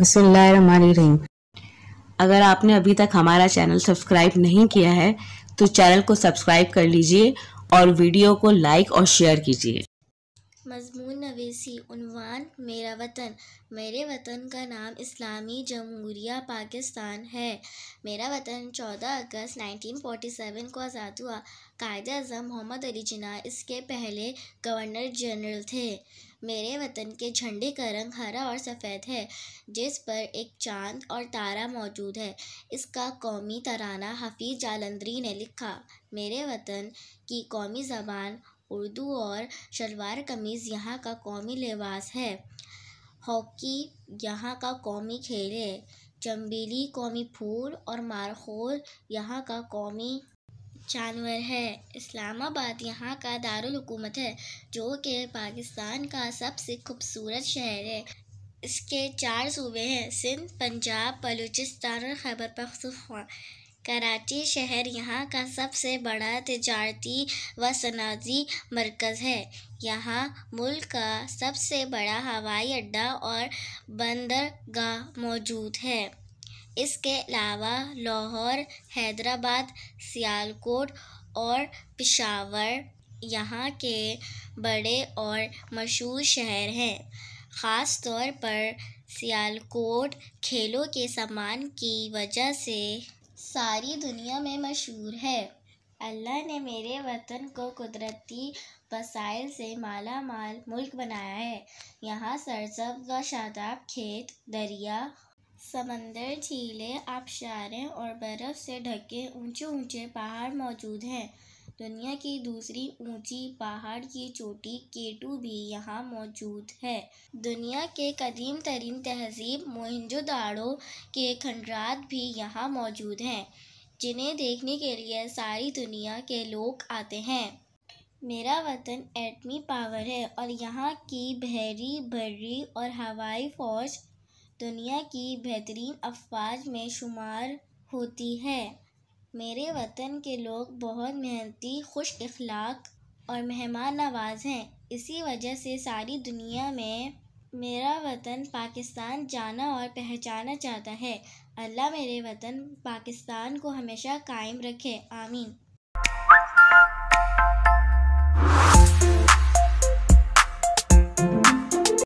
बसमीम अगर आपने अभी तक हमारा चैनल सब्सक्राइब नहीं किया है तो चैनल को सब्सक्राइब कर लीजिए और वीडियो को लाइक और शेयर कीजिए मजमून नवीसी उनवान मेरा वतन मेरे वतन का नाम इस्लामी जमहूरिया पाकिस्तान है मेरा वतन 14 अगस्त 1947 को आज़ाद हुआ कायद अजम मोहम्मद अली जिना इसके पहले गवर्नर जनरल थे मेरे वतन के झंडे का रंग हरा और सफ़ेद है जिस पर एक चांद और तारा मौजूद है इसका कौमी तराना हफीज़ जालंदरी ने लिखा मेरे वतन की कौमी ज़बान उर्दू और शलवार कमीज़ यहाँ का कौमी लिबास है हॉकी यहाँ का कौमी खेल है चम्बेली कौमी फूल और मारखोल यहाँ का कौमी जानवर है इस्लामाबाद यहाँ का दारकूमत है जो कि पाकिस्तान का सबसे खूबसूरत शहर है इसके चार सूबे हैं सिंध पंजाब बलूचिस्तान और खैबर पख्तूनख्वा कराची शहर यहाँ का सबसे बड़ा तजारती व सनाजी मरकज़ है यहाँ मुल्क का सबसे बड़ा हवाई अड्डा और बंदरगाह मौजूद है इसके अलावा लाहौर हैदराबाद सियालकोट और पिशावर यहाँ के बड़े और मशहूर शहर हैं ख़ास तौर पर सियालकोट खेलों के सामान की वजह से सारी दुनिया में मशहूर है अल्लाह ने मेरे वतन को कुदरती वसाइल से माला माल मुल्क बनाया है यहाँ सरसब व शादाब खेत दरिया समंदर झीलें आबशारें और बर्फ़ से ढके ऊंचे ऊंचे पहाड़ मौजूद हैं दुनिया की दूसरी ऊंची पहाड़ की चोटी केटू भी यहाँ मौजूद है दुनिया के कदीम तरीन तहजीब मोहनजोदाड़ो के खंडरात भी यहाँ मौजूद हैं जिन्हें देखने के लिए सारी दुनिया के लोग आते हैं मेरा वतन एटमी पावर है और यहाँ की बहरी बर्री और हवाई फौज दुनिया की बेहतरीन अफवाज में शुमार होती है मेरे वतन के लोग बहुत मेहनती खुश अखलाक और मेहमान नवाज हैं इसी वजह से सारी दुनिया में मेरा वतन पाकिस्तान जाना और पहचाना जाता है अल्लाह मेरे वतन पाकिस्तान को हमेशा कायम रखे आमीन